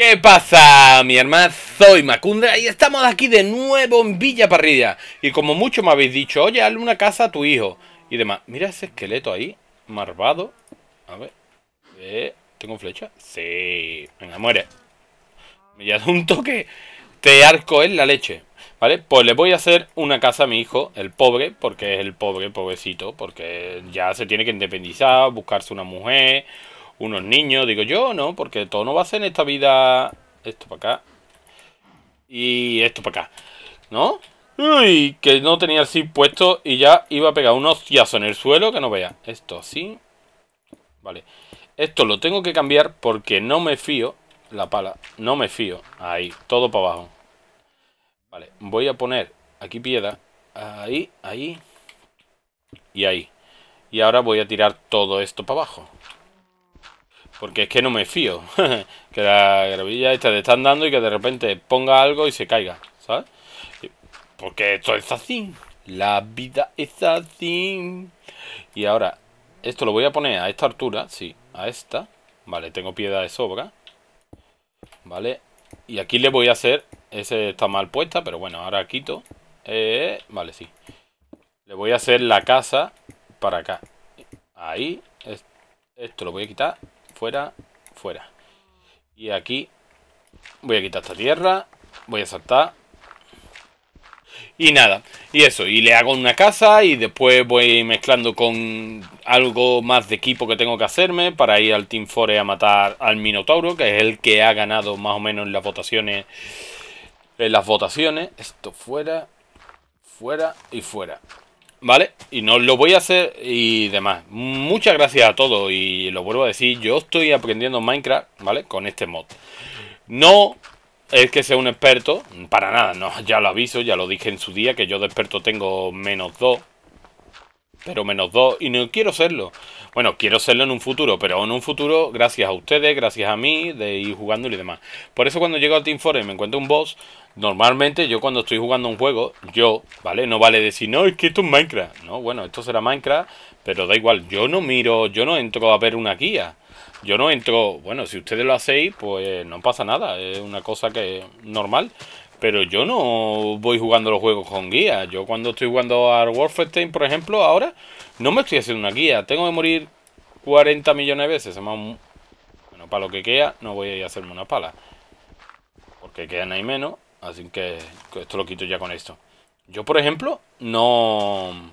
¿Qué pasa, mi hermano, Soy Macundra y estamos aquí de nuevo en Villa Parrilla. Y como mucho me habéis dicho, oye, hazle una casa a tu hijo. Y demás, mira ese esqueleto ahí, marvado. A ver, eh, ¿tengo flecha? Sí, venga, muere. Me es un toque. Te arco en la leche. ¿Vale? Pues le voy a hacer una casa a mi hijo, el pobre, porque es el pobre, pobrecito, porque ya se tiene que independizar, buscarse una mujer, unos niños, digo yo, no, porque todo no va a ser en esta vida. Esto para acá. Y esto para acá. ¿No? Uy, que no tenía así puesto y ya iba a pegar un hostiazo en el suelo que no vea. Esto así. Vale. Esto lo tengo que cambiar porque no me fío. La pala. No me fío. Ahí, todo para abajo. Vale, voy a poner aquí piedra. Ahí, ahí. Y ahí. Y ahora voy a tirar todo esto para abajo. Porque es que no me fío. que la gravilla esta le están dando y que de repente ponga algo y se caiga, ¿sabes? Porque esto es así. La vida es así. Y ahora, esto lo voy a poner a esta altura, sí, a esta. Vale, tengo piedra de sobra. Vale, y aquí le voy a hacer... Ese está mal puesta, pero bueno, ahora quito. Eh, vale, sí. Le voy a hacer la casa para acá. Ahí. Esto lo voy a quitar fuera, fuera. Y aquí voy a quitar esta tierra, voy a saltar. Y nada, y eso, y le hago una casa y después voy mezclando con algo más de equipo que tengo que hacerme para ir al Team Forest a matar al Minotauro, que es el que ha ganado más o menos en las votaciones. En eh, las votaciones, esto fuera, fuera y fuera. ¿vale? Y no lo voy a hacer y demás. Muchas gracias a todos y lo vuelvo a decir, yo estoy aprendiendo Minecraft, ¿vale? Con este mod. No es que sea un experto, para nada, no, ya lo aviso, ya lo dije en su día, que yo de experto tengo menos 2, pero menos dos y no quiero serlo. Bueno, quiero serlo en un futuro, pero en un futuro gracias a ustedes, gracias a mí, de ir jugando y demás. Por eso cuando llego al Team Forest me encuentro un boss, normalmente yo cuando estoy jugando un juego, yo, ¿vale? No vale decir, no, es que esto es Minecraft. No, bueno, esto será Minecraft, pero da igual, yo no miro, yo no entro a ver una guía. Yo no entro, bueno, si ustedes lo hacéis, pues no pasa nada, es una cosa que normal. Pero yo no voy jugando los juegos con guías. Yo cuando estoy jugando a Wolfenstein, por ejemplo, ahora no me estoy haciendo una guía. Tengo que morir 40 millones de veces. Bueno, para lo que queda, no voy a a hacerme una pala. Porque quedan ahí menos. Así que esto lo quito ya con esto. Yo, por ejemplo, no...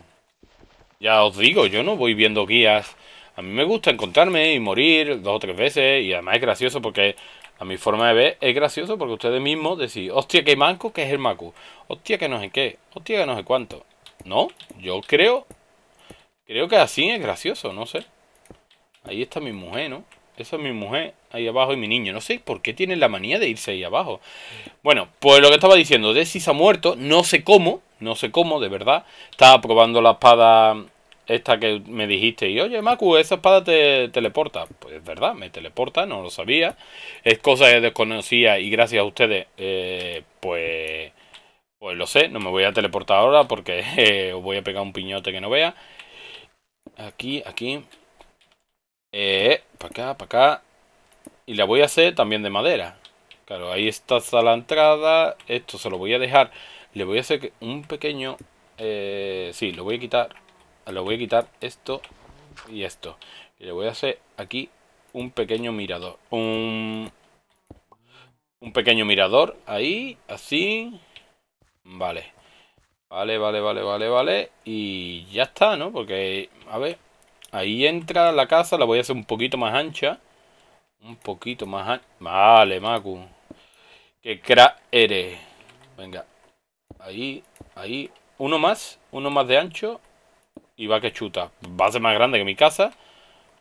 Ya os digo, yo no voy viendo guías. A mí me gusta encontrarme y morir dos o tres veces. Y además es gracioso porque a mi forma de ver, es gracioso porque ustedes mismos decís, hostia, que manco, que es el Macu. Hostia, que no sé qué. Hostia, que no sé cuánto. No, yo creo. Creo que así es gracioso, no sé. Ahí está mi mujer, ¿no? Esa es mi mujer ahí abajo y mi niño. No sé por qué tienen la manía de irse ahí abajo. Bueno, pues lo que estaba diciendo, Desi se ha muerto, no sé cómo, no sé cómo, de verdad. Estaba probando la espada esta que me dijiste, y oye, Macu, esa espada te teleporta. Pues es verdad, me teleporta, no lo sabía. Es cosa que desconocía y gracias a ustedes, eh, pues, pues lo sé. No me voy a teleportar ahora porque eh, os voy a pegar un piñote que no vea. Aquí, aquí. Eh, para acá, para acá. Y la voy a hacer también de madera. Claro, ahí está la entrada. Esto se lo voy a dejar. Le voy a hacer un pequeño... sí, lo voy a quitar Ah, le voy a quitar esto y esto. le voy a hacer aquí un pequeño mirador. Un, pequeño mirador. Ahí, así. Vale. Vale, vale, vale, vale, vale. Y ya está, ¿no? Porque, a ver, ahí entra la casa. La voy a hacer un poquito más ancha. Un poquito más ancha. Vale, Macu. Que cra eres. Venga. Ahí, ahí. Uno más. Uno más de ancho y va que chuta. Va a ser más grande que mi casa.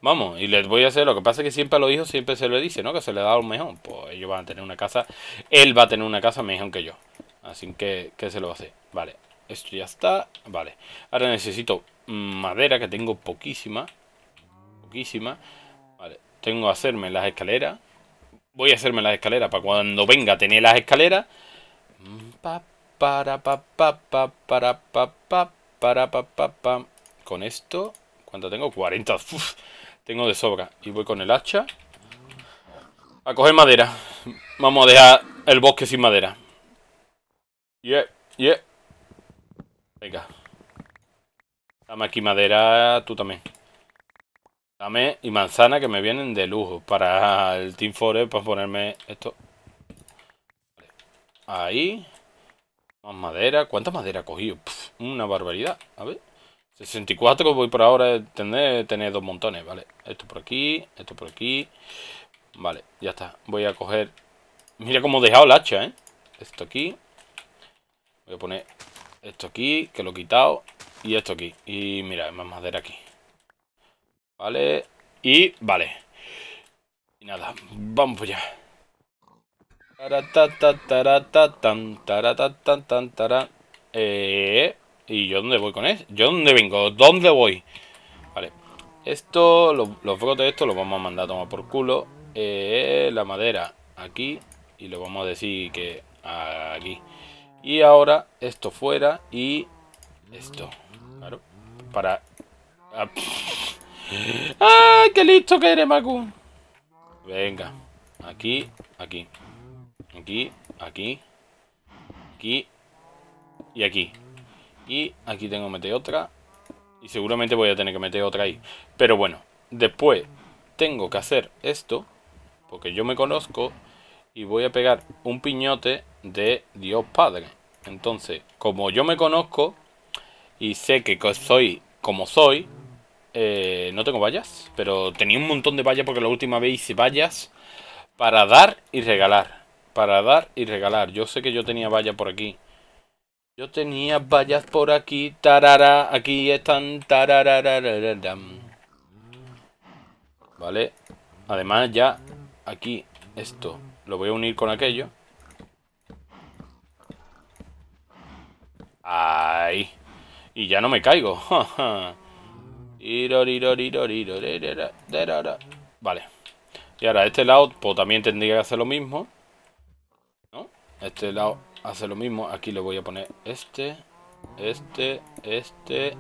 Vamos, y les voy a hacer. Lo que pasa es que siempre a los hijos siempre se lo dice, ¿no? Que se le da lo mejor. Pues ellos van a tener una casa. Él va a tener una casa mejor que yo. Así que, ¿qué se lo va a hacer? Vale, esto ya está. Vale, ahora necesito madera, que tengo poquísima. Poquísima. Vale, tengo que hacerme las escaleras. Voy a hacerme las escaleras para cuando venga tener las escaleras. Mm, pa, para, pa, pa, para, para, para, para, para, para, para, con esto, ¿cuánto tengo? 40. tengo de sobra. Y voy con el hacha. A coger madera. Vamos a dejar el bosque sin madera. Yeah, yeah. Venga. Dame aquí madera, tú también. Dame y manzana que me vienen de lujo para el Team Forest, para ponerme esto. Ahí. Más madera. ¿Cuánta madera he cogido? una barbaridad. A ver. 64 voy por ahora a tener, tener dos montones, ¿vale? Esto por aquí, esto por aquí. Vale, ya está. Voy a coger... Mira cómo he dejado el hacha, ¿eh? Esto aquí. Voy a poner esto aquí, que lo he quitado. Y esto aquí. Y mira, más madera aquí. Vale. Y vale. Y nada, vamos allá. Eh... ¿Y yo dónde voy con él? ¿Yo dónde vengo? ¿Dónde voy? Vale. Esto, lo, los de esto los vamos a mandar a tomar por culo. Eh, la madera aquí. Y lo vamos a decir que aquí. Y ahora esto fuera y esto. Claro. Para... ¡Ah, ¡Ah qué listo que eres, Macu! Venga. Aquí, aquí. Aquí, aquí. Aquí. Y aquí. Y aquí tengo que meter otra. Y seguramente voy a tener que meter otra ahí. Pero bueno, después tengo que hacer esto. Porque yo me conozco. Y voy a pegar un piñote de Dios Padre. Entonces, como yo me conozco. Y sé que soy como soy. Eh, no tengo vallas. Pero tenía un montón de vallas. Porque la última vez hice vallas. Para dar y regalar. Para dar y regalar. Yo sé que yo tenía vallas por aquí. Yo tenía vallas por aquí, tarara, aquí están, tarararararam. Vale, además ya aquí esto lo voy a unir con aquello. ¡Ay! Y ya no me caigo. Vale. Y ahora este lado pues, también tendría que hacer lo mismo. ¿No? Este lado hace lo mismo. Aquí le voy a poner este, este, este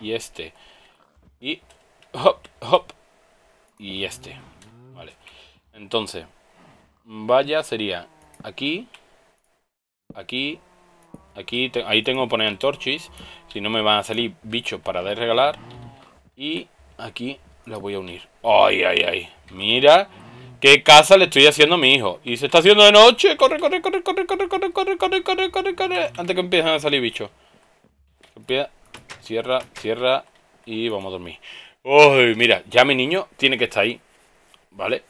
y este. Y hop, hop y este. Vale. Entonces, vaya sería aquí, aquí, aquí. ahí tengo que poner antorchis. Si no me van a salir bichos para desregalar regalar. Y aquí la voy a unir. ¡Ay, ay, ay! Mira ¿Qué casa le estoy haciendo a mi hijo? Y se está haciendo de noche. Corre, corre, corre, corre, corre, corre, corre, corre, corre, corre, Antes que empiecen a salir bichos. Cierra, cierra. Y vamos a dormir. Uy, mira, ya mi niño tiene que estar ahí. ¿Vale?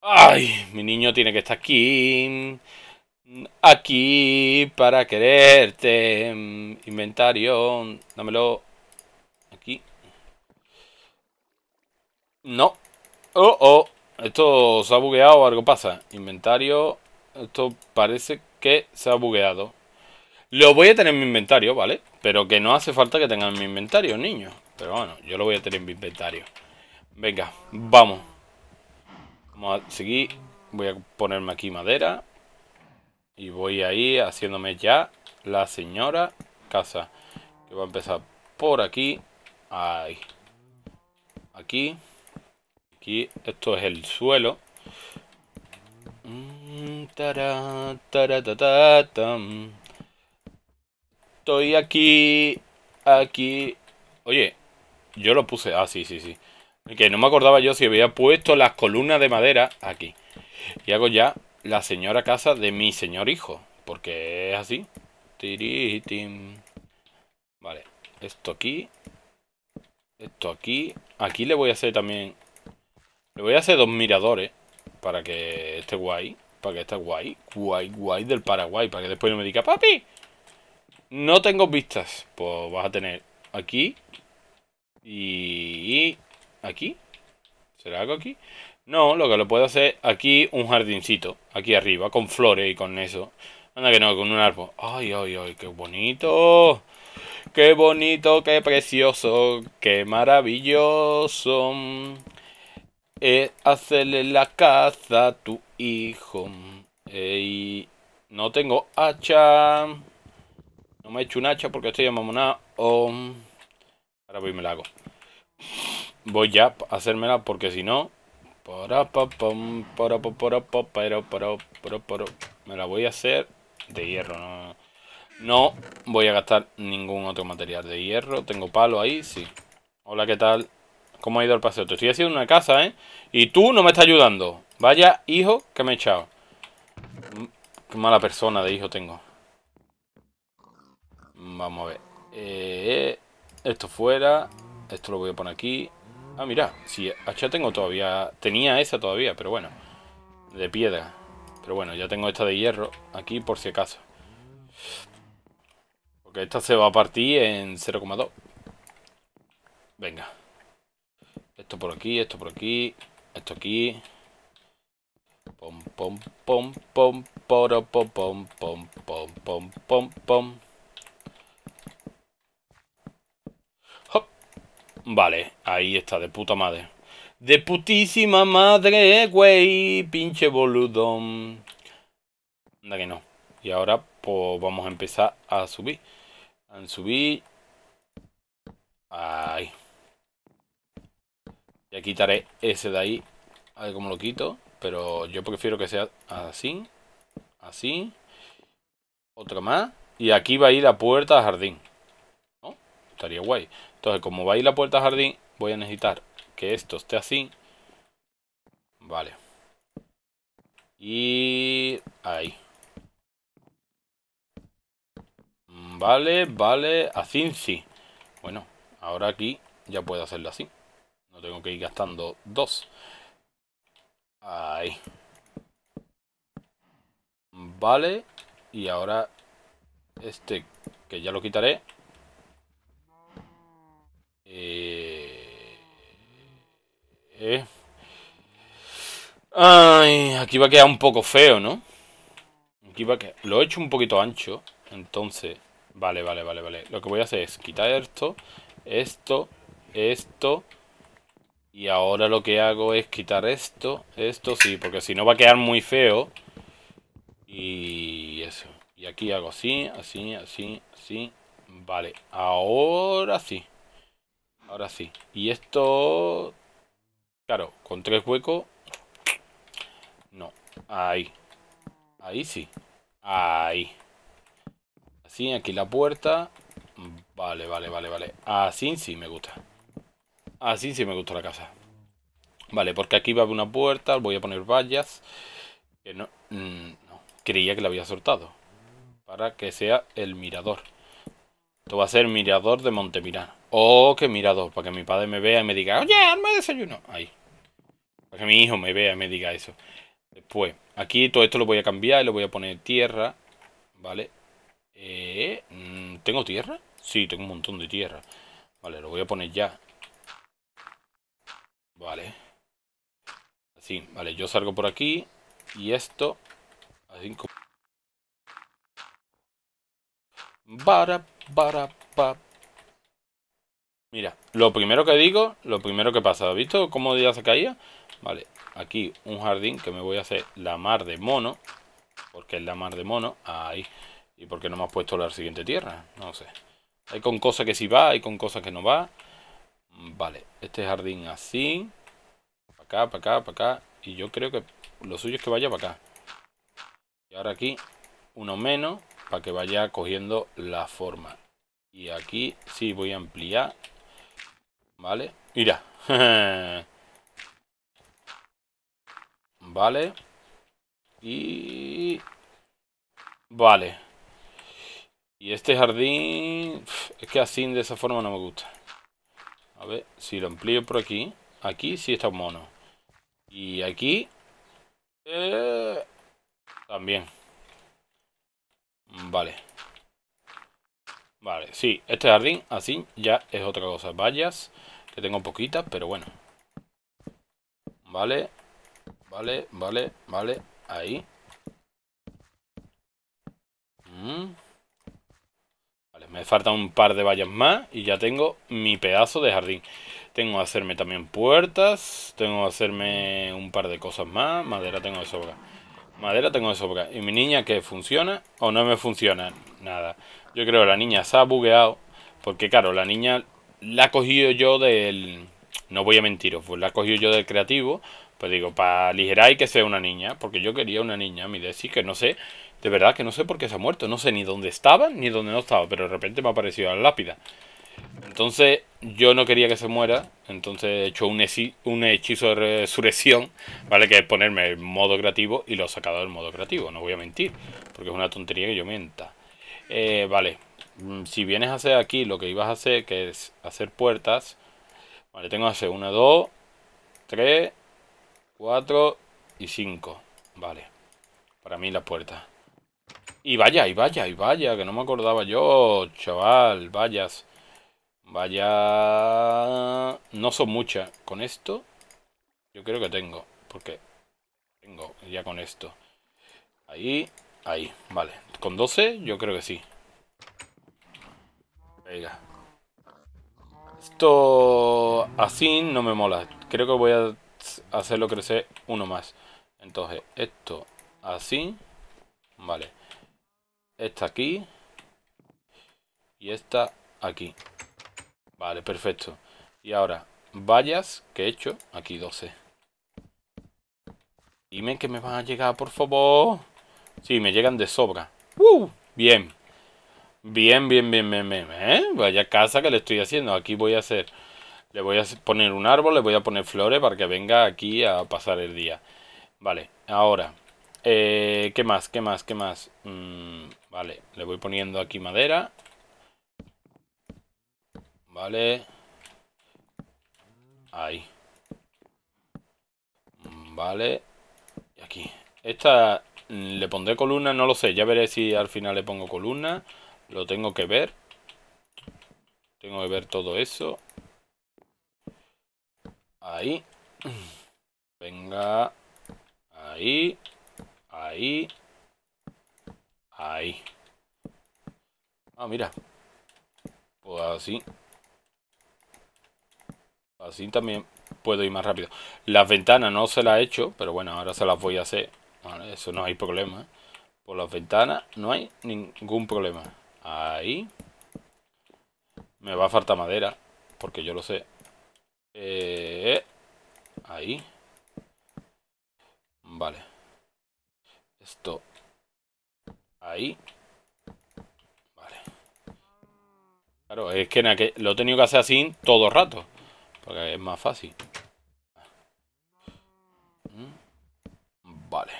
Ay, mi niño tiene que estar aquí. Aquí para quererte. Inventario. Dámelo. Aquí. No, Oh, oh. Esto se ha bugueado o algo pasa. Inventario. Esto parece que se ha bugueado. Lo voy a tener en mi inventario, ¿vale? Pero que no hace falta que tengan en mi inventario, niño. Pero bueno, yo lo voy a tener en mi inventario. Venga, vamos. Vamos a seguir. Voy a ponerme aquí madera. Y voy a ir haciéndome ya la señora casa. Que va a empezar por aquí. Ahí. Aquí. Aquí, esto es el suelo. Mm, Estoy aquí, aquí. Oye, yo lo puse. Ah, sí, sí, sí. Que no me acordaba yo si había puesto las columnas de madera aquí. Y hago ya la señora casa de mi señor hijo. Porque es así. Vale, esto aquí. Esto aquí. Aquí le voy a hacer también le voy a hacer dos miradores para que esté guay. Para que esté guay. Guay, guay del Paraguay. Para que después no me diga, papi, no tengo vistas. Pues vas a tener aquí y aquí. ¿Será algo aquí? No, lo que lo puedo hacer aquí un jardincito. Aquí arriba, con flores y con eso. Anda que no, con un árbol. ¡Ay, ay, ay! ¡Qué bonito! ¡Qué bonito, qué precioso, qué maravilloso! Eh, hacerle la caza a tu hijo. no tengo hacha. No me he hecho un hacha porque estoy amamonado. o Ahora voy y me la hago. Voy ya a hacérmela porque si no... Me la voy a hacer de hierro. No, no voy a gastar ningún otro material de hierro. Tengo palo ahí, sí. Hola, ¿qué tal? ¿Cómo ha ido el paseo? Te estoy haciendo una casa, ¿eh? Y tú no me estás ayudando. Vaya hijo que me he echado. Mm, qué mala persona de hijo tengo. Mm, vamos a ver. Eh, esto fuera. Esto lo voy a poner aquí. Ah, mira. Sí, ya tengo todavía... Tenía esa todavía, pero bueno. De piedra. Pero bueno, ya tengo esta de hierro aquí por si acaso. Porque esta se va a partir en 0,2. Esto por aquí, esto por aquí, esto aquí. Pom, pom, pom, pom, pom, pom, pom, pom, pom, pom, pom. Vale, ahí está, de puta madre. De putísima madre, güey, pinche boludo. Anda que no. Y ahora, pues, vamos a empezar a subir. A subir. Ay. Ya quitaré ese de ahí. A ver cómo lo quito. Pero yo prefiero que sea así. Así. Otra más. Y aquí va a ir la puerta al jardín. ¿No? Estaría guay. Entonces, como va a ir la puerta al jardín, voy a necesitar que esto esté así. Vale. Y... Ahí. Vale, vale. Así sí. Bueno, ahora aquí ya puedo hacerlo así tengo que ir gastando dos. Ahí. Vale. Y ahora este que ya lo quitaré. Eh... Eh. Ay, aquí va a quedar un poco feo, ¿no? Aquí va a quedar... Lo he hecho un poquito ancho, entonces... Vale, vale, vale, vale. Lo que voy a hacer es quitar esto, esto, esto y ahora lo que hago es quitar esto. Esto sí, porque si no va a quedar muy feo. Y eso. Y aquí hago así, así, así, así. Vale, ahora sí. Ahora sí. Y esto... Claro, con tres huecos... No. Ahí. Ahí sí. Ahí. Así, aquí la puerta. Vale, vale, vale, vale. Así sí me gusta. Así sí me gustó la casa. Vale, porque aquí va a haber una puerta, voy a poner vallas. Que no, mm, no, creía que la había soltado. Para que sea el mirador. Esto va a ser mirador de Montemirán. Oh, qué mirador, para que mi padre me vea y me diga, oye, arma de desayuno. Ahí. Para que mi hijo me vea y me diga eso. Después, aquí todo esto lo voy a cambiar y lo voy a poner tierra. Vale. Eh, mm, ¿Tengo tierra? Sí, tengo un montón de tierra. Vale, lo voy a poner ya. Vale. Así, vale, yo salgo por aquí y esto para para Mira, lo primero que digo, lo primero que pasa, ¿has visto cómo ya se caía? Vale, aquí un jardín que me voy a hacer la mar de mono, porque es la mar de mono, ahí. ¿Y porque no me has puesto la siguiente tierra? No sé. Hay con cosas que sí va, hay con cosas que no va. Vale, este jardín así. Para acá, para acá, para acá. Y yo creo que lo suyo es que vaya para acá. Y ahora aquí, uno menos, para que vaya cogiendo la forma. Y aquí sí voy a ampliar. Vale, mira. vale. Y... Vale. Y este jardín... Es que así de esa forma no me gusta. A ver, si lo amplío por aquí. Aquí sí está un mono. Y aquí... Eh, también. Vale. Vale, sí. Este jardín así ya es otra cosa. Vallas, que tengo poquitas, pero bueno. Vale. Vale, vale, vale. Ahí. Mm me faltan un par de vallas más y ya tengo mi pedazo de jardín. Tengo que hacerme también puertas, tengo que hacerme un par de cosas más, madera tengo de sobra. Madera tengo de sobra. ¿Y mi niña que funciona o no me funciona? Nada. Yo creo que la niña se ha bugueado. Porque claro, la niña la ha cogido yo del... No voy a mentiros, pues la he cogido yo del creativo. Pues digo, para aligerar y que sea una niña. Porque yo quería una niña, mí decir que no sé de verdad que no sé por qué se ha muerto. No sé ni dónde estaba ni dónde no estaba. Pero de repente me ha aparecido la lápida. Entonces yo no quería que se muera. Entonces he hecho un, hechizo de resurrección. ¿Vale? Que es ponerme en modo creativo. Y lo he sacado del modo creativo. No voy a mentir. Porque es una tontería que yo mienta. Eh, vale. Mm, si vienes a hacer aquí lo que ibas a hacer. Que es hacer puertas. Vale, tengo que hacer una, dos, tres, cuatro y cinco. Vale. Para mí la puerta. Y vaya, y vaya, y vaya, que no me acordaba yo, chaval, vayas. Vaya... No son muchas. Con esto, yo creo que tengo. Porque tengo ya con esto. Ahí, ahí, vale. Con 12, yo creo que sí. Venga. Esto así no me mola. Creo que voy a hacerlo crecer uno más. Entonces, esto así. Vale. Esta aquí. Y esta aquí. Vale, perfecto. Y ahora, vallas que he hecho. Aquí 12. Dime que me van a llegar, por favor. Sí, me llegan de sobra. ¡Uh! Bien. Bien, bien, bien, bien, bien. ¿eh? Vaya casa que le estoy haciendo. Aquí voy a hacer... Le voy a poner un árbol, le voy a poner flores para que venga aquí a pasar el día. Vale, ahora... Eh, ¿Qué más? ¿Qué más? ¿Qué más? Mm, Vale, le voy poniendo aquí madera. Vale. Ahí. Vale. Y aquí. Esta mm, le pondré columna, no lo sé. Ya veré si al final le pongo columna. Lo tengo que ver. Tengo que ver todo eso. Ahí. Venga. Ahí. Ahí. Ahí. Ah, mira. Pues así. Así también puedo ir más rápido. Las ventanas no se las he hecho, pero bueno, ahora se las voy a hacer. eso no hay problema. ¿eh? Por las ventanas no hay ningún problema. Ahí. Me va a faltar madera, porque yo lo sé. Eh, ahí. Vale. Esto Ahí. Vale. Claro, es que, lo he tenido que hacer así todo el rato. Porque es más fácil. Mm, vale.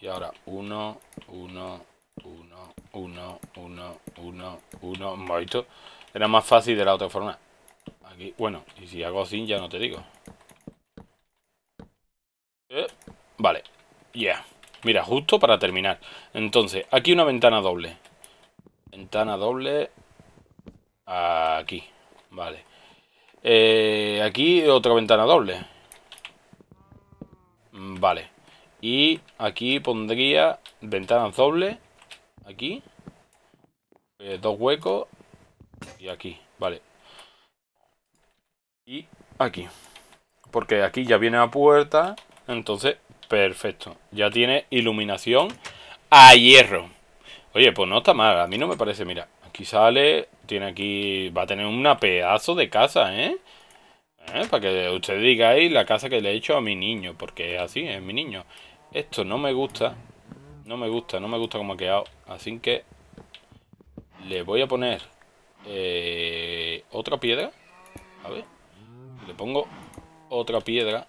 Y ahora uno, uno, uno, uno, uno, uno, uno. Era más fácil de la otra forma. Aquí, bueno, y si hago así ya no te digo. Eh, vale, ya. Mira, justo para terminar. Entonces, aquí una ventana doble. Ventana doble. Aquí. Vale. Eh, aquí otra ventana doble. Vale. Y aquí pondría ventana doble. Aquí. Eh, dos huecos. Y aquí. Vale. Y aquí. Porque aquí ya viene la puerta. Entonces Perfecto. Ya tiene iluminación a hierro. Oye, pues no está mal. A mí no me parece. Mira, aquí sale. Tiene aquí. Va a tener un pedazo de casa, ¿eh? ¿Eh? Para que usted diga ahí la casa que le he hecho a mi niño. Porque es así, es mi niño. Esto no me gusta. No me gusta, no me gusta como ha quedado. Así que. Le voy a poner. Eh, otra piedra. A ver. Le pongo otra piedra.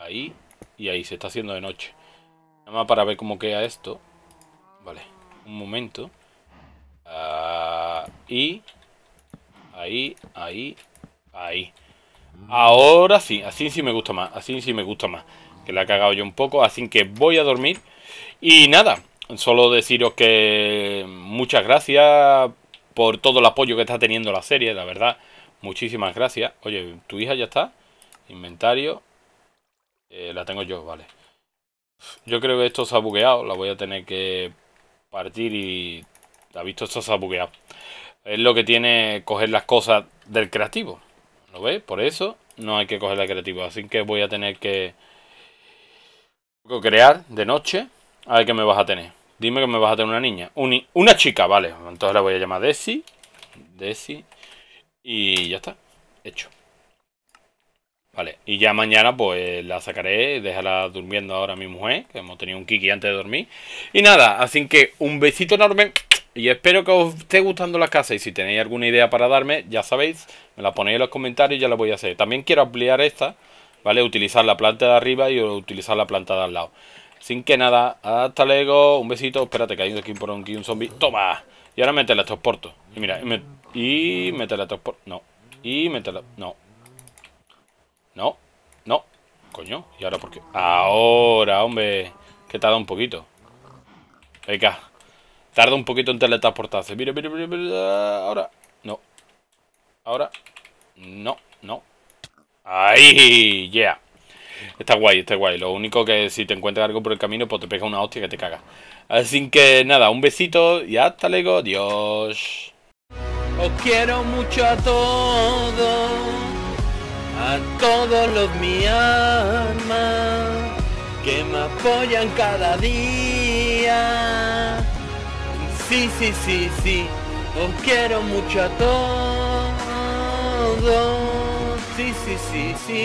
Ahí. Y ahí se está haciendo de noche. Nada más para ver cómo queda esto. Vale, un momento. Ah, y... Ahí, ahí, ahí. Ahora sí, así sí me gusta más, así sí me gusta más. Que la he cagado yo un poco, así que voy a dormir. Y nada, solo deciros que muchas gracias por todo el apoyo que está teniendo la serie, la verdad. Muchísimas gracias. Oye, ¿tu hija ya está? Inventario. Eh, la tengo yo, vale. Yo creo que esto se ha bugueado. La voy a tener que partir y... ha visto? Esto se ha bugueado. Es lo que tiene coger las cosas del creativo. ¿Lo ves? Por eso no hay que coger la creativa. Así que voy a tener que... Crear de noche. A ver qué me vas a tener. Dime que me vas a tener una niña. Una, una chica, vale. Entonces la voy a llamar Desi. Desi. Y ya está. Hecho y ya mañana pues la sacaré, déjala durmiendo ahora mi mujer, que hemos tenido un kiki antes de dormir. Y nada, así que un besito enorme y espero que os esté gustando la casa y si tenéis alguna idea para darme, ya sabéis, me la ponéis en los comentarios y ya la voy a hacer. También quiero ampliar esta, ¿vale? Utilizar la planta de arriba y utilizar la planta de al lado. Sin que nada, hasta luego, un besito, espérate que hay aquí por un zombie. ¡Toma! Y ahora metela transporto Y mira, y me, a No. Y métela No. No, no. Coño, ¿y ahora por qué? Ahora, hombre. Que tarda un poquito. Venga. Tarda un poquito en teletransportarse. Mira, mira, mira, mira. Ahora. No. Ahora. No, no. Ahí, yeah. Está guay, está guay. Lo único que si te encuentras algo por el camino, pues te pega una hostia que te caga. Así que nada, un besito y hasta luego. Dios. Os quiero mucho a todos a todos los mi alma que me apoyan cada día. Sí, sí, sí, sí, os quiero mucho a todos. Sí, sí, sí, sí.